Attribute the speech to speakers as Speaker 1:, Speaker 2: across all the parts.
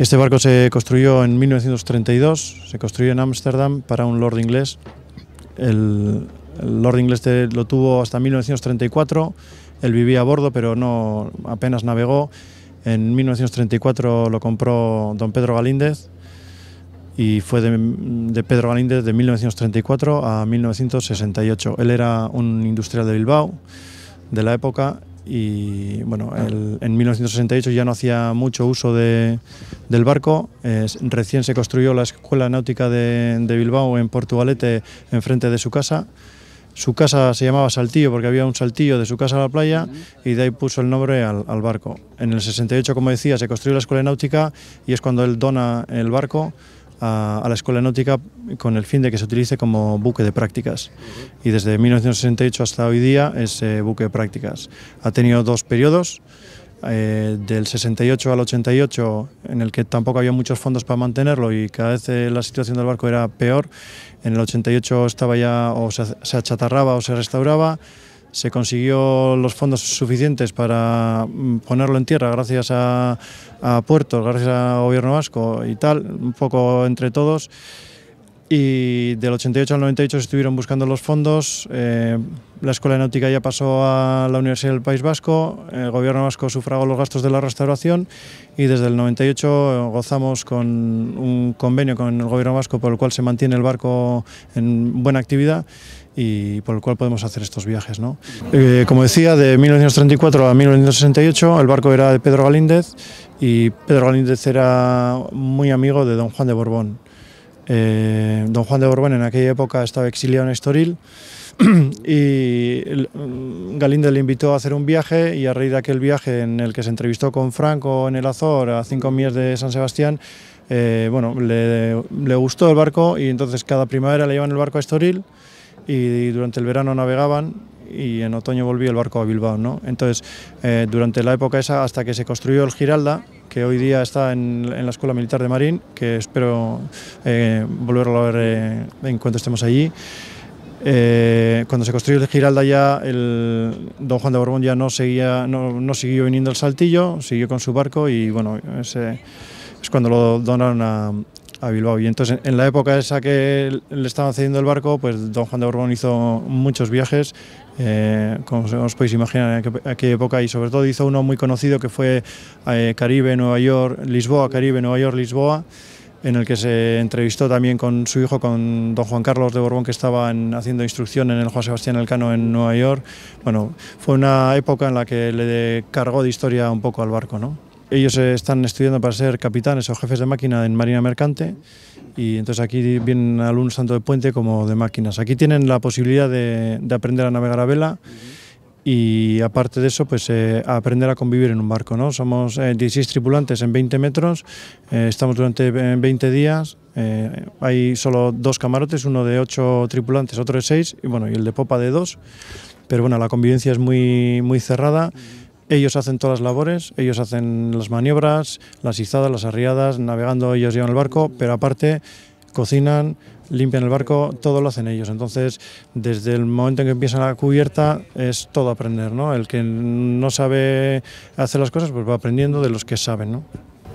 Speaker 1: Este barco se construyó en 1932, se construyó en Ámsterdam para un lord inglés. El, lord inglés lo tuvo hasta 1934, él vivía a bordo pero no apenas navegó. En 1934 lo compró don Pedro Galíndez y fue de, Pedro Galíndez de 1934 a 1968. Él era un industrial de Bilbao de la época y bueno, en 1968 ya no hacía mucho uso del barco, recién se construyó la Escuela Náutica de, Bilbao en Portugalete, enfrente de su casa. Su casa se llamaba Saltillo porque había un saltillo de su casa a la playa y de ahí puso el nombre al, al barco. En el 68, como decía, se construyó la Escuela Náutica y es cuando él dona el barco a, la escuela náutica con el fin de que se utilice como buque de prácticas. Y desde 1968 hasta hoy día es eh, buque de prácticas. Ha tenido dos periodos. Eh, del 68 al 88, en el que tampoco había muchos fondos para mantenerlo y cada vez eh, la situación del barco era peor. En el 88 estaba ya o se achatarraba o se restauraba se consiguió los fondos suficientes para mm, ponerlo en tierra gracias a, a puertos, gracias al gobierno vasco y tal, un poco entre todos. Y del 88 al 98 estuvieron buscando los fondos, eh, la Escuela de Náutica ya pasó a la Universidad del País Vasco, el gobierno vasco sufragó los gastos de la restauración y desde el 98 gozamos con un convenio con el gobierno vasco por el cual se mantiene el barco en buena actividad y por el cual podemos hacer estos viajes. ¿no? Eh, como decía, de 1934 a 1968 el barco era de Pedro Galíndez y Pedro Galíndez era muy amigo de don Juan de Borbón. Eh, don Juan de Borbón en aquella época estaba exiliado en Estoril y mm, Galíndez le invitó a hacer un viaje y a raíz de aquel viaje en el que se entrevistó con Franco en el Azor a cinco millas de San Sebastián, eh, bueno, le, le, gustó el barco y entonces cada primavera le llevan el barco a Estoril y durante el verano navegaban y en otoño volvía el barco a Bilbao. ¿no? Entonces, eh, durante la época esa, hasta que se construyó el Giralda, que hoy día está en, la Escuela Militar de Marín, que espero eh, volverlo a ver eh, en cuanto estemos allí. cuando se construyó el Giralda ya, el don Juan de Borbón ya no, seguía, no, siguió viniendo al Saltillo, siguió con su barco y bueno, ese es cuando lo donaron a, a Bilbao. Y entonces, en la época esa que le estaban cediendo el barco, pues don Juan de Borbón hizo muchos viajes, eh, como os podéis imaginar, en aquella época, y sobre todo hizo uno muy conocido que fue eh, Caribe, Nueva York, Lisboa, Caribe, Nueva York, Lisboa, en el que se entrevistó también con su hijo, con don Juan Carlos de Borbón, que estaba haciendo instrucción en el Juan Sebastián Elcano en Nueva York. Bueno, fue una época en la que le cargó de historia un poco al barco, ¿no? Ellos están estudiando para ser capitanes o jefes de máquina en Marina Mercante y entonces aquí vienen alumnos tanto de puente como de máquinas. Aquí tienen la posibilidad de, aprender a navegar a vela y aparte de eso, pues eh, aprender a convivir en un barco. ¿no? Somos 16 eh, tripulantes en 20 metros, eh, estamos durante 20 días, hay solo dos camarotes, uno de 8 tripulantes, otro de 6 y, bueno, y el de popa de 2. Pero bueno, la convivencia es muy, muy cerrada. Ellos hacen todas las labores, ellos hacen las maniobras, las izadas, las arriadas, navegando ellos llevan el barco, pero aparte cocinan, limpian el barco, todo lo hacen ellos. Entonces, desde el momento en que empieza la cubierta, es todo aprender, El que no sabe hacer las cosas, pues va aprendiendo de los que saben, ¿no?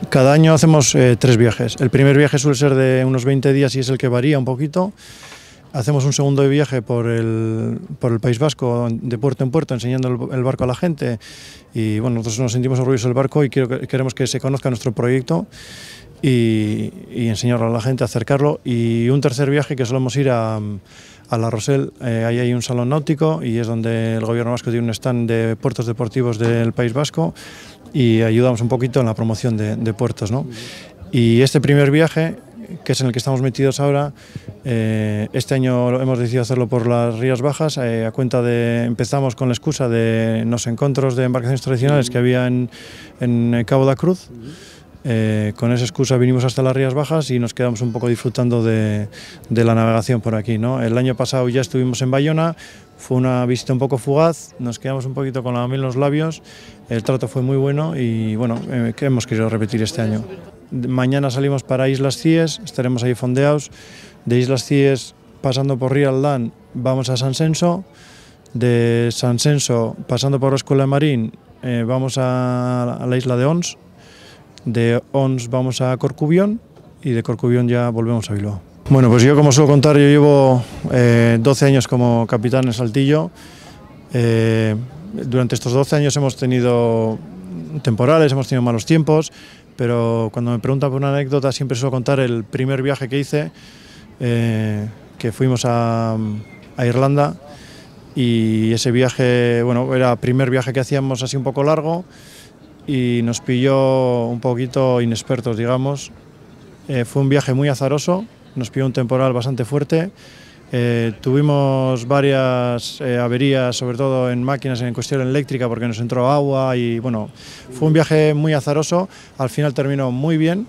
Speaker 1: Cada año hacemos eh, tres viajes. El primer viaje suele ser de unos 20 días y es el que varía un poquito. Hacemos un segundo viaje por el, País Vasco, de puerto en puerto, enseñando el, barco a la gente. Y bueno, nosotros nos sentimos orgullosos del barco y queremos que se conozca nuestro proyecto y, enseñarlo a la gente, acercarlo. Y un tercer viaje que solemos ir a, La Rosel, eh, ahí hay un salón náutico y es donde el gobierno vasco tiene un stand de puertos deportivos del País Vasco y ayudamos un poquito en la promoción de, de puertos. ¿no? Y este primer viaje que es en el que estamos metidos ahora. Eh, este año hemos decidido hacerlo por las Rías Bajas, eh, a cuenta de, empezamos con la excusa de los encontros de embarcaciones tradicionales que había en, en Cabo da Cruz. Eh, con esa excusa vinimos hasta las Rías Bajas y nos quedamos un poco disfrutando de, de la navegación por aquí. ¿no? El año pasado ya estuvimos en Bayona, fue una visita un poco fugaz, nos quedamos un poquito con la miel en los labios, el trato fue muy bueno y bueno, que hemos querido repetir este año. Mañana salimos para Islas Cies, estaremos ahí fondeados. De Islas Cies, pasando por Rialdán, vamos a San Senso. De San Senso, pasando por la Escuela de Marín, eh, vamos a, la isla de Ons. De Ons vamos a Corcubión y de Corcubión ya volvemos a Bilbao. Bueno, pues yo como suelo contar, yo llevo 12 eh, años como capitán en Saltillo. Eh, durante estos 12 años hemos tenido temporales, hemos tenido malos tiempos, pero cuando me preguntan por una anécdota siempre suelo contar el primer viaje que hice, eh, que fuimos a, Irlanda y ese viaje, bueno, era el primer viaje que hacíamos así un poco largo y nos pilló un poquito inexpertos, digamos. Eh, fue un viaje muy azaroso, nos pilló un temporal bastante fuerte eh, tuvimos varias eh, averías, sobre todo en máquinas en cuestión eléctrica, porque nos entró agua y bueno, fue un viaje muy azaroso. Al final terminó muy bien,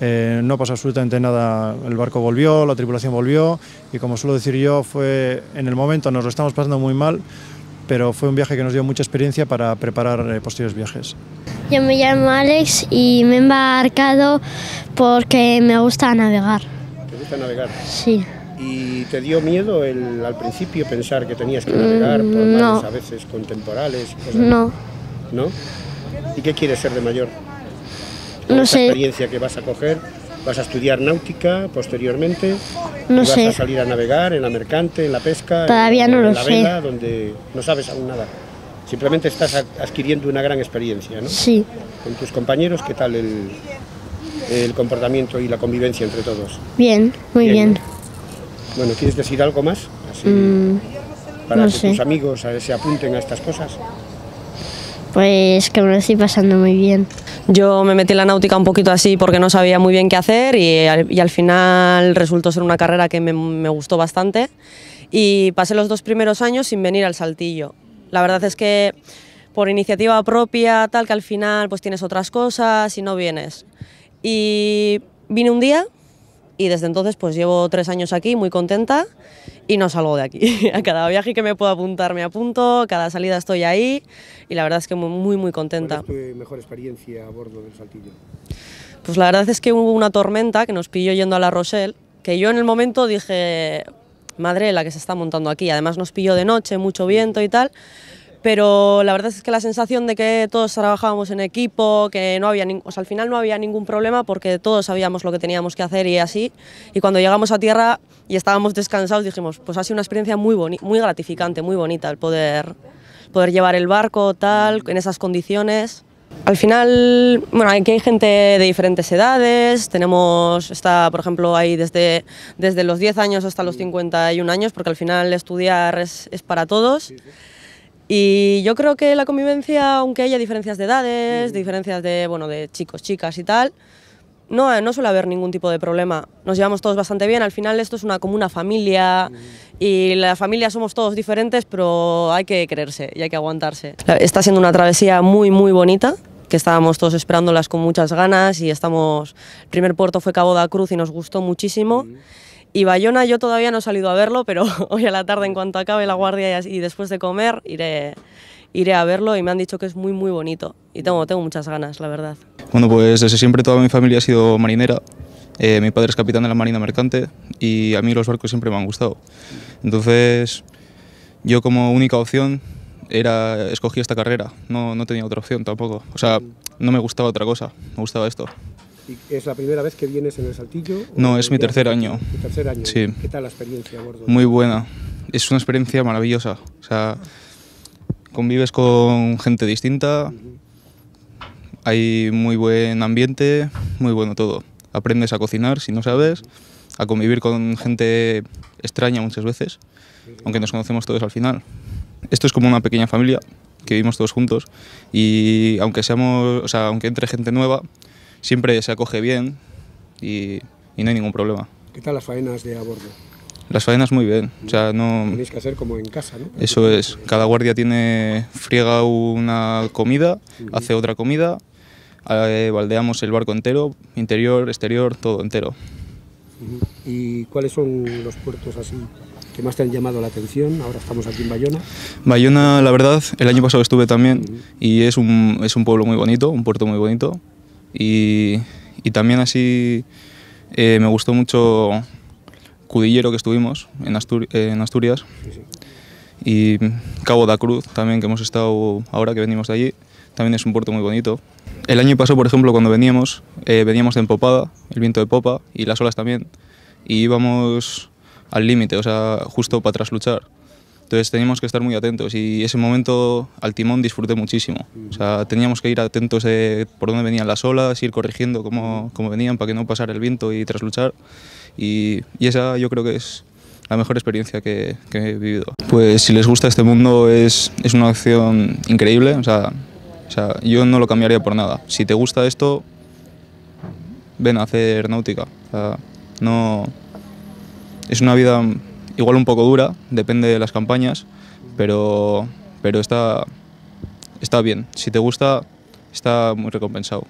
Speaker 1: eh, no pasó absolutamente nada, el barco volvió, la tripulación volvió y como suelo decir yo, fue en el momento nos lo estamos pasando muy mal, pero fue un viaje que nos dio mucha experiencia para preparar posibles posteriores viajes.
Speaker 2: Yo me llamo Alex y me he embarcado porque me gusta navegar.
Speaker 3: ¿Te gusta navegar? Sí. ¿Y te dio miedo el, al principio pensar que tenías que navegar por mm, mares a veces contemporales? no. ¿No? ¿Y qué quieres ser de mayor? no experiencia que vas a coger? ¿Vas a estudiar náutica posteriormente?
Speaker 1: No ¿Vas a salir
Speaker 3: a navegar en la mercante, en la pesca? Todavía no lo la sé. Vela, donde no sabes aún nada. Simplemente estás adquiriendo una gran experiencia, ¿no? Sí. ¿Con tus compañeros qué tal el, el comportamiento y la convivencia entre todos?
Speaker 2: Bien, muy bien.
Speaker 3: Bueno, ¿quieres decir algo más? Mm, para que tus amigos eh, se apunten a estas cosas.
Speaker 2: Pues que me lo estoy pasando muy bien. Yo me metí en la náutica un poquito así porque no sabía muy bien qué hacer y al, final resultó ser una carrera que me, gustó bastante y pasé los dos primeros años sin venir al saltillo. La verdad es que por iniciativa propia, tal que al final pues tienes otras cosas y no vienes. Y vine un día y desde entonces pues llevo tres años aquí muy contenta y no salgo de aquí. A cada viaje que me puedo apuntar me apunto, cada salida estoy ahí y la verdad es que muy muy contenta.
Speaker 3: ¿Cuál es tu mejor experiencia a bordo del Saltillo?
Speaker 2: Pues la verdad es que hubo una tormenta que nos pilló yendo a La Rochelle, que yo en el momento dije, madre la que se está montando aquí, además nos pilló de noche, mucho viento y tal, pero la verdad es que la sensación de que todos trabajábamos en equipo, que no había, o al final no había ningún problema porque todos sabíamos lo que teníamos que hacer y así, y cuando llegamos a tierra y estábamos descansados dijimos, pues ha sido una experiencia muy, boni muy gratificante, muy bonita el poder, poder llevar el barco tal, en esas condiciones. Al final, bueno, aquí hay gente de diferentes edades, tenemos, está, por ejemplo, ahí desde, desde los 10 años hasta los 51 años, porque al final estudiar es para todos. Y yo creo que la convivencia, aunque haya diferencias de edades, mm. diferencias de, bueno, de chicos, chicas y tal, no, no suele haber ningún tipo de problema. Nos llevamos todos bastante bien. Al final esto es una comuna familia mm. y la familia somos todos diferentes, pero hay que creerse y hay que aguantarse. Está siendo una travesía muy, muy bonita que estábamos todos esperándolas con muchas ganas y estamos... El primer puerto fue Cabo de Cruz y nos gustó muchísimo. Mm. Y Bayona yo todavía no he salido a verlo, pero hoy a la tarde en mm. cuanto acabe la guardia y, después de comer iré, iré a verlo y me han dicho que es muy muy bonito y tengo, tengo muchas ganas, la verdad.
Speaker 3: Bueno, pues desde siempre toda mi familia ha sido marinera. Eh, mi padre es capitán de la Marina Mercante y a mí los barcos siempre me han gustado. Entonces yo como única opción era escogí esta carrera, no, no tenía otra opción tampoco. O sea, no me gustaba otra cosa, me gustaba esto. ¿Es la primera vez que vienes en el Saltillo? No, es mi tercer año. tercer año? Sí. ¿Qué tal
Speaker 1: la experiencia a Muy
Speaker 3: buena. Es una experiencia maravillosa. O sea, convives con gente distinta, hay muy buen ambiente, muy bueno todo. Aprendes a cocinar si no sabes, a convivir con gente extraña muchas veces, aunque nos conocemos todos al final. Esto es como una pequeña familia que vivimos todos juntos y aunque seamos, o sea, aunque entre gente nueva, siempre se acoge bien y, no hay ningún problema. ¿Qué tal las faenas de a bordo? Las faenas muy bien, o sea, no... Tenéis que hacer como en casa, ¿no? Eso es, cada guardia tiene, friega una comida, hace otra comida, eh, baldeamos el barco entero, interior, exterior, todo entero. ¿Y cuáles son los puertos así que más te han llamado la atención? Ahora estamos aquí en Bayona. Bayona, la verdad, el año pasado estuve también y es es un pueblo muy bonito, un puerto muy bonito. Y, también así eh, me gustó mucho Cudillero que estuvimos en, Asturias y Cabo da Cruz también que hemos estado ahora que venimos de allí, también es un puerto muy bonito. El año pasado, por ejemplo, cuando veníamos, eh, veníamos de Empopada, el viento de popa y las olas también, y íbamos al límite, o sea, justo para trasluchar. Entonces teníamos que estar muy atentos y ese momento al timón disfruté muchísimo. O sea, teníamos que ir atentos por dónde venían las olas, ir corrigiendo cómo, cómo venían para que no pasara el viento y trasluchar. Y, y esa yo creo que es la mejor experiencia que, he vivido. Pues si les gusta este mundo es, es una acción increíble, o sea, o sea, yo no lo cambiaría por nada. Si te gusta esto, ven a hacer náutica. O sea, no, es una vida igual un poco dura, depende de las campañas, pero, pero está bien. Si te gusta, está muy recompensado.